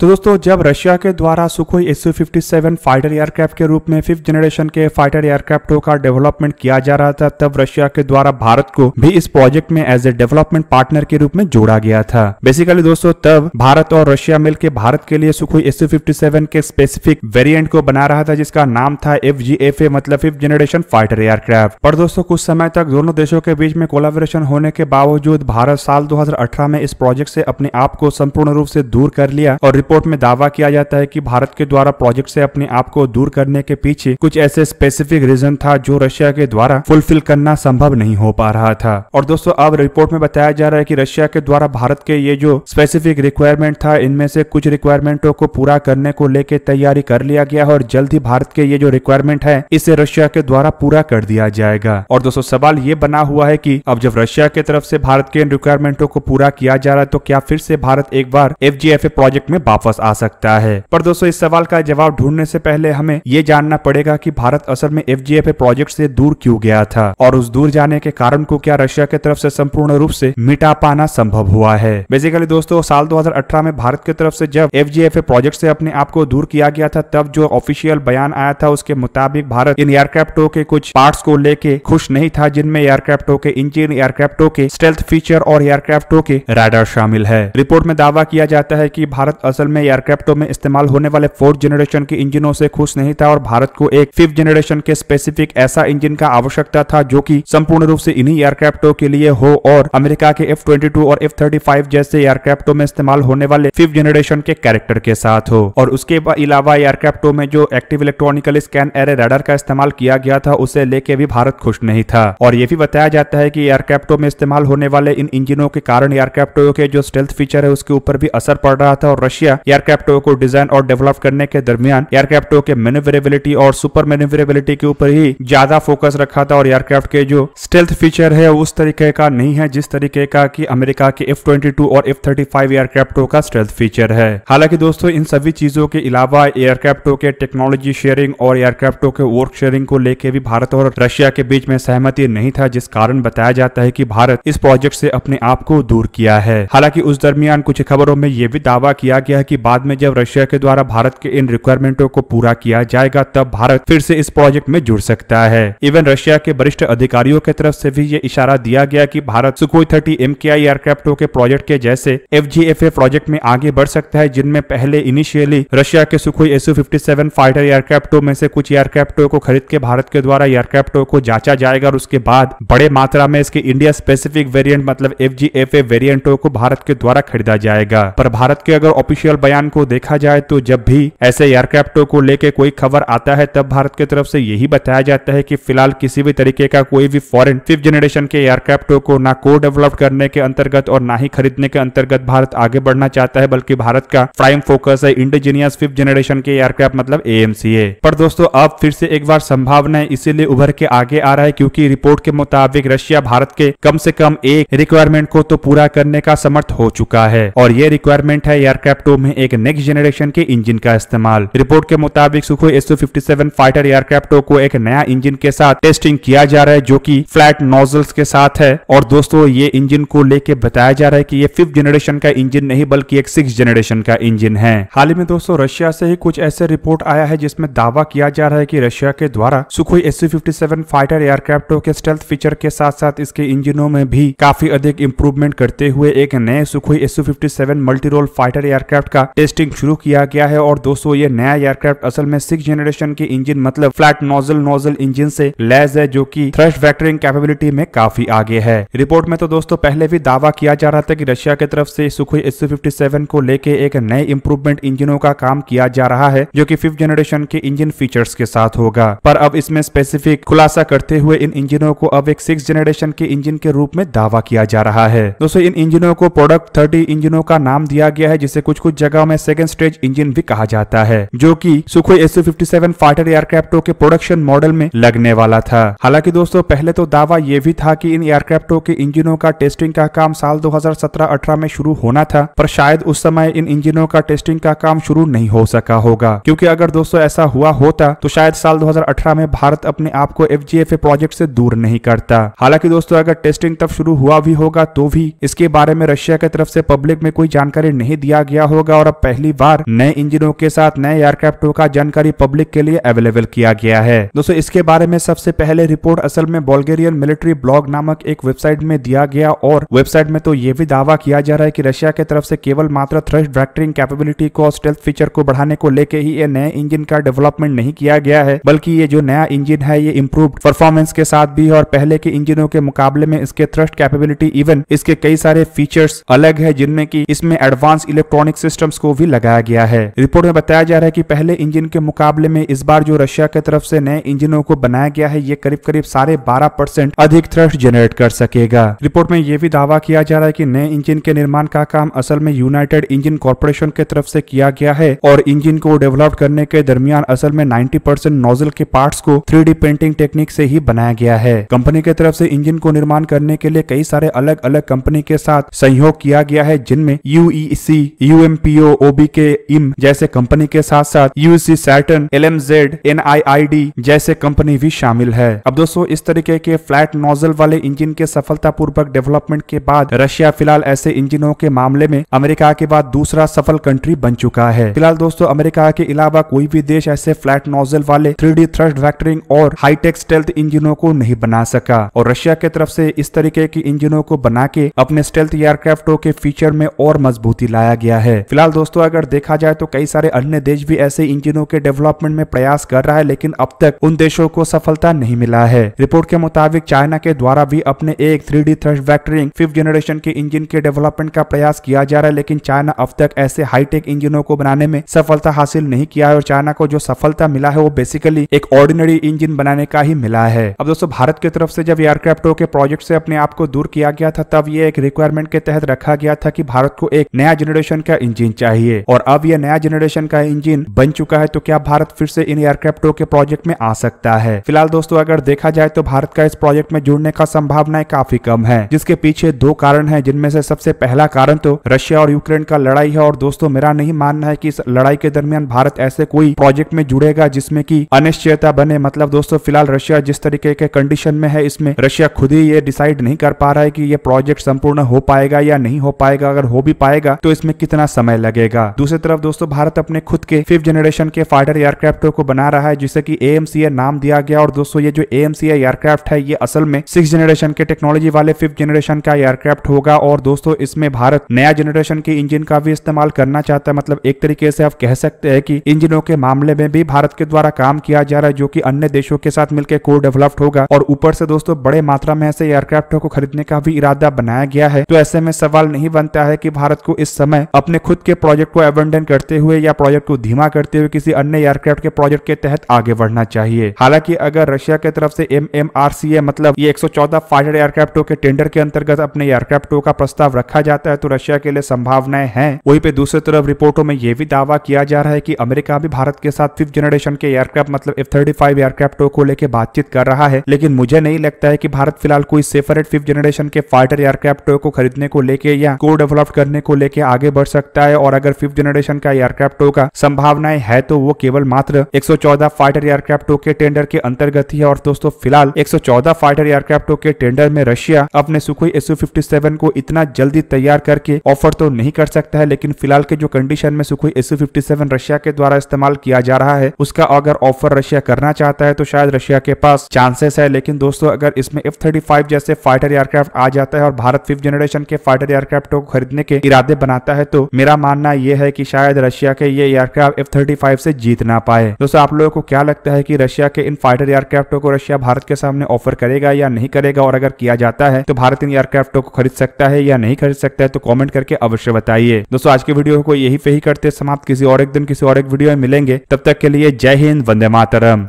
तो दोस्तों जब रशिया के द्वारा Sukhoi S fifty seven fighter aircraft के रूप में फिफ्थ जनरेशन के फाइटर एयरक्राफ्टों का डेवलपमेंट किया जा रहा था तब रशिया के द्वारा भारत को भी इस प्रोजेक्ट में एज ए डेवलपमेंट पार्टनर के रूप में जोड़ा गया था बेसिकली दोस्तों तब भारत और रशिया मिलकर भारत के लिए सुखोई एस फिफ्टी सेवन के स्पेसिफिक वेरियंट को बना रहा था जिसका नाम था एफ जी एफ ए मतलब फिफ्थ जनरेशन फाइटर एयरक्राफ्ट पर दोस्तों कुछ समय तक दोनों देशों के बीच में कोलाबोरेशन होने के बावजूद भारत साल दो में इस प्रोजेक्ट से अपने आप को संपूर्ण रूप से दूर कर लिया और रिपोर्ट में दावा किया जाता है कि भारत के द्वारा प्रोजेक्ट से अपने आप को दूर करने के पीछे कुछ ऐसे स्पेसिफिक रीजन था जो रशिया के द्वारा फुलफिल करना संभव नहीं हो पा रहा था और दोस्तों अब रिपोर्ट में बताया जा रहा है की रशिया के द्वारा भारत के ये जो स्पेसिफिक रिक्वायरमेंट था इनमें से कुछ रिक्वायरमेंटों को पूरा करने को लेकर तैयारी कर लिया गया और जल्द ही भारत के ये जो रिक्वायरमेंट है इसे रशिया के द्वारा पूरा कर दिया जाएगा और दोस्तों सवाल ये बना हुआ है की अब जब रशिया के तरफ से भारत के इन रिक्वायरमेंटों को पूरा किया जा रहा है तो क्या फिर से भारत एक बार एफ प्रोजेक्ट में वापस आ सकता है पर दोस्तों इस सवाल का जवाब ढूंढने से पहले हमें ये जानना पड़ेगा कि भारत असल में एफ प्रोजेक्ट से दूर क्यों गया था और उस दूर जाने के कारण को क्या रशिया की तरफ से संपूर्ण रूप से मिटा पाना संभव हुआ है बेसिकली दोस्तों साल 2018 में भारत की तरफ से जब एफ प्रोजेक्ट से अपने आप को दूर किया गया था तब जो ऑफिशियल बयान आया था उसके मुताबिक भारत इन एयरक्राफ्टों के कुछ पार्ट को लेके खुश नहीं था जिनमें एयरक्राफ्टों के इंजिन एयरक्राफ्टों के स्टेल्थ फीचर और एयरक्राफ्टों के राडर शामिल है रिपोर्ट में दावा किया जाता है की भारत असल मिसाइल में एयरक्राफ्टों में इस्तेमाल होने वाले फोर्थ जनरेशन के इंजिनों से खुश नहीं था और भारत को एक फिफ्थ जनरेशन के स्पेसिफिक ऐसा इंजन का आवश्यकता था जो कि संपूर्ण रूप से इन्हीं एयरक्राफ्टों के लिए हो और अमेरिका के एफ और एफ जैसे एयरक्राफ्टों में इस्तेमाल होने वाले फिफ्थ जनरेशन के कैरेक्टर के साथ हो और उसके अलावा एयरक्राफ्टों में जो active electronical scan array radar का इस्तेमाल किया गया था उसे लेके भी भारत खुश नहीं था और ये भी बताया जाता है कि एयरक्राफ्टों में इस्तेमाल होने वाले इन इंजनों के कारण एयरक्राफ्टों के जो स्टेल्थ फीचर है उसके ऊपर भी असर पड़ रहा था और रशिया किया एयरक्राफ्टों को डिजाइन और डेवलप करने के दरमियान एयरक्राफ्टों के मैन्यूवरेबिलिटी और सुपर मेनिवरेबिलिटी के ऊपर ही ज्यादा फोकस रखा था और एयरक्राफ्ट के जो स्टेल्थ फीचर है उस तरीके का नहीं है जिस तरीके का की अमेरिका के एफ और एफ थर्टी का स्टेल्थ फीचर है हालांकि दोस्तों इन सभी चीजों के अलावा एयरक्राफ्टों के टेक्नोलॉजी शेयरिंग और एयरक्राफ्टों के वर्क शेयरिंग को लेकर भी भारत और रशिया के बीच में सहमति नहीं था जिस कारण बताया जाता है कि भारत इस प्रोजेक्ट से अपने आप को दूर किया है हालांकि उस दरमियान कुछ खबरों में यह भी दावा किया गया कि बाद में जब रशिया के द्वारा भारत के इन रिक्वायरमेंटों को पूरा किया जाएगा तब भारत फिर से इस प्रोजेक्ट में जुड़ सकता है इवन रशिया के वरिष्ठ अधिकारियों के तरफ से भी ये इशारा दिया गया कि भारत सुखोई थर्टी एम के एयरक्राफ्टों के प्रोजेक्ट के जैसे एफ प्रोजेक्ट में आगे बढ़ सकता है जिनमें पहले इनिशियली रशिया के सुखोई एसयू फिफ्टी फाइटर एयरक्राफ्टों में से कुछ एयरक्राफ्टों को खरीद के भारत के द्वारा एयरक्राफ्टों को जांचा जाएगा और उसके बाद बड़े मात्रा में इसके इंडिया स्पेसिफिक वेरियंट मतलब एफ जी को भारत के द्वारा खरीदा जाएगा पर भारत के अगर ऑफिशियल ऑफिशियल बयान को देखा जाए तो जब भी ऐसे एयरक्राफ्टों को लेकर कोई खबर आता है तब भारत की तरफ से यही बताया जाता है कि फिलहाल किसी भी तरीके का कोई भी फॉरेन फिफ्थ जनरेशन के एयरक्राफ्टों को ना को डेवलप करने के अंतर्गत और ना ही खरीदने के अंतर्गत भारत आगे बढ़ना चाहता है बल्कि भारत का प्राइम फोकस है इंडिजीनियस फिफ्थ जनरेशन के एयरक्राफ्ट मतलब ए पर दोस्तों अब फिर से एक बार संभावना इसीलिए उभर के आगे आ रहा है क्योंकि रिपोर्ट के मुताबिक रशिया भारत के कम से कम एक रिक्वायरमेंट को तो पूरा करने का समर्थ हो चुका है और ये रिक्वायरमेंट है एयरक्राफ्ट में एक नेक्स्ट जनरेशन के इंजन का इस्तेमाल रिपोर्ट के मुताबिक सुखोई एसओ फाइटर एयरक्राफ्टों को एक नया इंजन के साथ टेस्टिंग किया जा रहा है जो की फ्लैट नोजल्स के साथ है और दोस्तों ये इंजन को लेके बताया जा रहा है की ये फिफ्थ जनरेशन का इंजन नहीं बल्कि एक सिक्स जनरेशन का इंजन है हाल ही में दोस्तों रशिया से ही कुछ ऐसे रिपोर्ट आया है जिसमें दावा किया जा रहा है की रशिया के द्वारा सुखोई एस फाइटर एयरक्राफ्टों के स्टेल्थ फीचर के साथ साथ इसके इंजनों में भी काफी अधिक इम्प्रूवमेंट करते हुए एक नए Sukhoi S multi role fighter aircraft aircraft का टेस्टिंग शुरू किया गया है और दोस्तों ये नया एयरक्राफ्ट असल में सिक्स जनरेशन के इंजन मतलब फ्लैट नोजल नोजल इंजन से लैस है जो कि थ्रस्ट वेक्टरिंग कैपेबिलिटी में काफी आगे है रिपोर्ट में तो दोस्तों पहले भी दावा किया जा रहा था कि रशिया की तरफ से सुखोई एस को लेके एक नए इम्प्रूवमेंट इंजिनों का काम किया जा रहा है जो की फिफ्थ जनरेशन के इंजिन फीचर्स के साथ होगा पर अब इसमें स्पेसिफिक खुलासा करते हुए इन इंजिनों को अब एक सिक्स जनरेशन के इंजिन के रूप में दावा किया जा रहा है दोस्तों इन इंजिनों को प्रोडक्ट थर्टी इंजिनों का नाम दिया गया है जिसे कुछ कुछ जगह में सेकेंड स्टेज इंजन भी कहा जाता है जो की सुखोई एस फाइटर एयरक्राफ्टों के प्रोडक्शन मॉडल में लगने वाला था हालांकि दोस्तों पहले तो दावा यह भी था कि इन एयरक्राफ्टों के इंजनों का टेस्टिंग का काम साल 2017-18 में शुरू होना था पर शायद उस समय इन इंजनों का टेस्टिंग का काम शुरू नहीं हो सका होगा क्योंकि अगर दोस्तों ऐसा हुआ होता तो शायद साल 2018 में भारत अपने आप को एफ प्रोजेक्ट से दूर नहीं करता हालांकि दोस्तों अगर टेस्टिंग तब शुरू हुआ भी होगा तो भी इसके बारे में रशिया की तरफ से पब्लिक में कोई जानकारी नहीं दिया गया होगा होगा और अब पहली बार नए इंजनों के साथ नए एयरक्राफ्ट का जानकारी पब्लिक के लिए अवेलेबल किया गया है दोस्तों इसके बारे में सबसे पहले रिपोर्ट असल में बोल्गेरियन मिलिट्री ब्लॉग नामक एक वेबसाइट में दिया गया और वेबसाइट में तो ये भी दावा किया जा रहा है की रशिया के तरफ से केवल मात्र थ्रस्ट ड्रैक्टरिंग कैपेबिलिटी को स्टेल्थ फीचर को बढ़ाने को लेकर ही ये नए इंजन का डेवलपमेंट नहीं किया गया है बल्कि ये जो नया इंजन है ये इम्प्रूव परफॉर्मेंस के साथ भी और पहले के इंजनों के मुकाबले में इसके थ्रस्ट कैपेबिलिटी इवन इसके कई सारे फीचर्स अलग है जिनमें की इसमें एडवांस इलेक्ट्रॉनिक सिस्टम सिस्टम्स को भी लगाया गया है रिपोर्ट में बताया जा रहा है कि पहले इंजन के मुकाबले में इस बार जो रशिया की तरफ से नए इंजनों को बनाया गया है ये करीब करीब साढ़े बारह परसेंट अधिक थ्रस्ट जनरेट कर सकेगा रिपोर्ट में यह भी दावा किया जा रहा है की नए इंजन के निर्माण का काम असल में यूनाइटेड इंजन कारपोरेशन के तरफ ऐसी किया गया है और इंजन को डेवलप करने के दरमियान असल में नाइन्टी परसेंट नोजल के पार्ट को थ्री पेंटिंग टेक्निक ऐसी ही बनाया गया है कंपनी के तरफ ऐसी इंजन को निर्माण करने के लिए कई सारे अलग अलग कंपनी के साथ सहयोग किया गया है जिनमें U E C U M PO OB K इम जैसे कंपनी के साथ साथ UC Saturn L M Z N I I D जैसे कंपनी भी शामिल है अब दोस्तों इस तरीके के फ्लैट नोजल वाले इंजिन के सफलतापूर्वक डेवलपमेंट के बाद रशिया फिलहाल ऐसे इंजिनों के मामले में अमेरिका के बाद दूसरा सफल कंट्री बन चुका है फिलहाल दोस्तों अमेरिका के अलावा कोई भी देश ऐसे फ्लैट नोजल वाले थ्री डी थ्रस्ट वैक्टरिंग और हाईटेक स्टेल्थ इंजिनों को नहीं बना सका और रशिया के तरफ से इस तरीके के इंजिनों को बना के अपने स्टेल्थ एयरक्राफ्टों के फीचर में और मजबूती लाया गया है फिलहाल दोस्तों अगर देखा जाए तो कई सारे अन्य देश भी ऐसे इंजिनों के डेवलपमेंट में प्रयास कर रहा है लेकिन अब तक उन देशों को सफलता नहीं मिला है रिपोर्ट के मुताबिक चाइना के द्वारा भी अपने एक three D thrust vectoring fifth generation के इंजिन के डेवलपमेंट का प्रयास किया जा रहा है लेकिन चाइना अब तक ऐसे हाईटेक इंजिनों को बनाने में सफलता हासिल नहीं किया है और चाइना को जो सफलता मिला है वो बेसिकली एक ऑर्डिनरी इंजिन बनाने का ही मिला है अब दोस्तों भारत की तरफ से जब एयरक्राफ्टों के प्रोजेक्ट से अपने आप को दूर किया गया था तब ये एक रिक्वायरमेंट के तहत रखा गया था कि भारत को एक नया जनरेशन का इंजिन इंजिन चाहिए और अब यह नया जनरेशन का इंजिन बन चुका है तो क्या भारत फिर से इन एयरक्राफ्टों के प्रोजेक्ट में आ सकता है फिलहाल दोस्तों अगर देखा जाए तो भारत का इस प्रोजेक्ट में जुड़ने का संभावनाएं काफी कम है जिसके पीछे दो कारण है जिनमें से सबसे पहला कारण तो रशिया और यूक्रेन का लड़ाई है और दोस्तों मेरा नहीं मानना है की इस लड़ाई के दरमियान भारत ऐसे कोई प्रोजेक्ट में जुड़ेगा जिसमे की अनिश्चयता बने मतलब दोस्तों फिलहाल रशिया जिस तरीके के कंडीशन में है इसमें रशिया खुद ही ये डिसाइड नहीं कर पा रहा है की ये प्रोजेक्ट संपूर्ण हो पाएगा या नहीं हो पाएगा अगर हो भी पाएगा तो इसमें कितना समय समय लगेगा दूसरी तरफ दोस्तों भारत अपने खुद के फिफ्थ जनरेशन के फाइटर एयरक्राफ्ट को बना रहा है जिसे की ए नाम दिया गया और दोस्तों ये जो ए एयरक्राफ्ट है ये असल में सिक्स जनरेशन के टेक्नोलॉजी वाले फिफ्थ जनरेशन का एयरक्राफ्ट होगा और दोस्तों इसमें भारत नया जनरेशन के इंजन का भी इस्तेमाल करना चाहता है मतलब एक तरीके से आप कह सकते हैं कि इंजनों के मामले में भी भारत के द्वारा काम किया जा रहा है जो कि अन्य देशों के साथ मिलकर को डेवलप्ड होगा और ऊपर से दोस्तों बड़े मात्रा में ऐसे एयरक्राफ्टों को खरीदने का भी इरादा बनाया गया है तो ऐसे में सवाल नहीं बनता है की भारत को इस समय अपने खुद खुद के प्रोजेक्ट को एवंडन करते हुए या प्रोजेक्ट को धीमा करते हुए किसी अन्य एयरक्राफ्ट के प्रोजेक्ट के तहत आगे बढ़ना चाहिए हालांकि अगर रशिया के तरफ से M M R C A मतलब ये एक सौ चौदह फाइटर एयरक्राफ्टों के टेंडर के अंतर्गत अपने एयरक्राफ्टों का प्रस्ताव रखा जाता है तो रशिया के लिए संभावनाएं हैं वहीं पे दूसरी तरफ रिपोर्टों में यह भी दावा किया जा रहा है कि अमेरिका भी भारत के साथ फिफ्थ जनरेशन के एयरक्राफ्ट मतलब एफ थर्टी फाइव एयरक्राफ्टों को लेकर बातचीत कर रहा है लेकिन मुझे नहीं लगता है की भारत फिलहाल कोई सेफरेट फिफ्थ जनरेशन के फाइटर एयरक्राफ्टों को खरीदने को लेकर या को डेवलप करने को लेकर आगे बढ़ सकता है है और अगर फिफ्थ जनरेशन का एयरक्राफ्ट का संभावनाएं है तो वो केवल मात्र 114 फाइटर एयरक्राफ्टो के टेंडर के अंतर्गत ही है और दोस्तों फिलहाल 114 फाइटर एयरक्राफ्टो के टेंडर में रशिया अपने सुखोई एसओ को इतना जल्दी तैयार करके ऑफर तो नहीं कर सकता है लेकिन फिलहाल के जो कंडीशन में सुखोई एसओ रशिया के द्वारा इस्तेमाल किया जा रहा है उसका अगर ऑफर रशिया करना चाहता है तो शायद रशिया के पास चांसेस है लेकिन दोस्तों अगर इसमें एफ थर्टी जैसे फाइटर एयरक्राफ्ट आ जाता है और भारत फिफ्थ जनरेशन के फाइटर एयरक्राफ्ट को खरीदने के इरादे बनाता है तो मेरा मेरा मानना यह है कि शायद रशिया के ये एयरक्राफ्ट एफ थर्टी फाइव से जीत ना पाए दोस्तों आप लोगों को क्या लगता है कि रशिया के इन फाइटर एयरक्राफ्टों को रशिया भारत के सामने ऑफर करेगा या नहीं करेगा और अगर किया जाता है तो भारत इन एयरक्राफ्टों को खरीद सकता है या नहीं खरीद सकता है तो कॉमेंट करके अवश्य बताइए दोस्तों आज की वीडियो को यही पे ही करते समाप्त किसी और एक दिन किसी और एक वीडियो में मिलेंगे तब तक के लिए जय हिंद वंदे मातरम